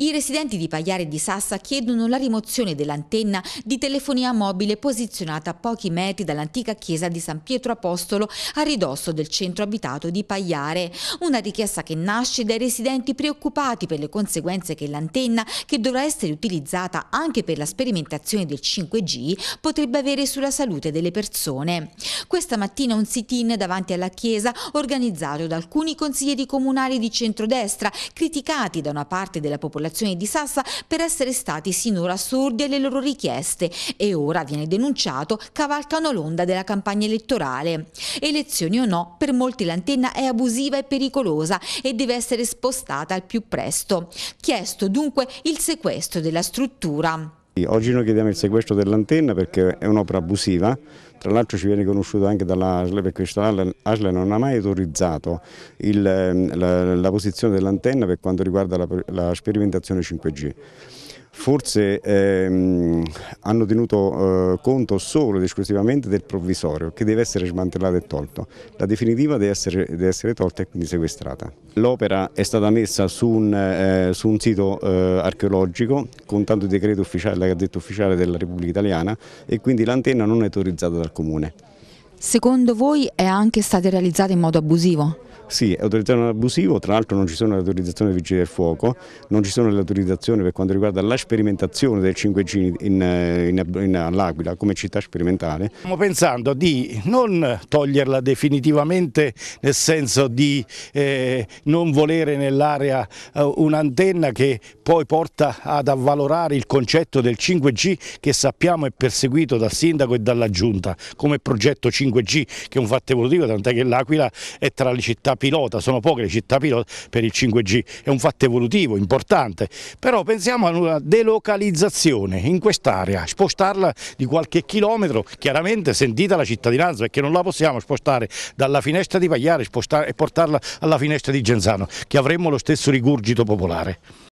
I residenti di Pagliare e di Sassa chiedono la rimozione dell'antenna di telefonia mobile posizionata a pochi metri dall'antica chiesa di San Pietro Apostolo a ridosso del centro abitato di Pagliare. Una richiesta che nasce dai residenti preoccupati per le conseguenze che l'antenna, che dovrà essere utilizzata anche per la sperimentazione del 5G, potrebbe avere sulla salute delle persone. Questa mattina un sit-in davanti alla chiesa organizzato da alcuni consiglieri comunali di centrodestra, criticati da una parte della popolazione popolazione di Sassa per essere stati sinora sordi alle loro richieste e ora, viene denunciato, cavalcano l'onda della campagna elettorale. Elezioni o no, per molti l'antenna è abusiva e pericolosa e deve essere spostata al più presto. Chiesto dunque il sequestro della struttura. Oggi noi chiediamo il sequestro dell'antenna perché è un'opera abusiva, tra l'altro ci viene conosciuto anche dall'ASL perché l'ASL non ha mai autorizzato il, ehm, la, la, posizione dell'antenna per quanto riguarda la, la sperimentazione 5G forse ehm, hanno tenuto eh, conto solo ed esclusivamente del provvisorio che deve essere smantellato e tolto. La definitiva deve essere, deve essere tolta e quindi sequestrata. L'opera è stata messa su un, eh, su un sito eh, archeologico con tanto di decreto ufficiale della Gazzetta Ufficiale della Repubblica Italiana e quindi l'antenna non è autorizzata dal Comune. Secondo voi è anche stata realizzata in modo abusivo? Sì, è autoritario non abusivo, tra l'altro non ci sono le autorizzazioni del vigili del fuoco, non ci sono le autorizzazioni per quanto riguarda la sperimentazione del 5G in, in, all'Aquila come città sperimentale. Stiamo pensando di non toglierla definitivamente nel senso di eh, non volere nell'area eh, un'antenna che poi porta ad avvalorare il concetto del 5G che sappiamo è perseguito dal sindaco e dalla giunta come progetto 5G che è un fatto evolutivo, tant'è che l'Aquila è tra le città pilota, sono poche le città pilota per il 5G, è un fatto evolutivo, importante, però pensiamo a una delocalizzazione in quest'area, spostarla di qualche chilometro, chiaramente sentita la cittadinanza perché non la possiamo spostare dalla finestra di Pagliare e portarla alla finestra di Genzano, che avremmo lo stesso rigurgito popolare.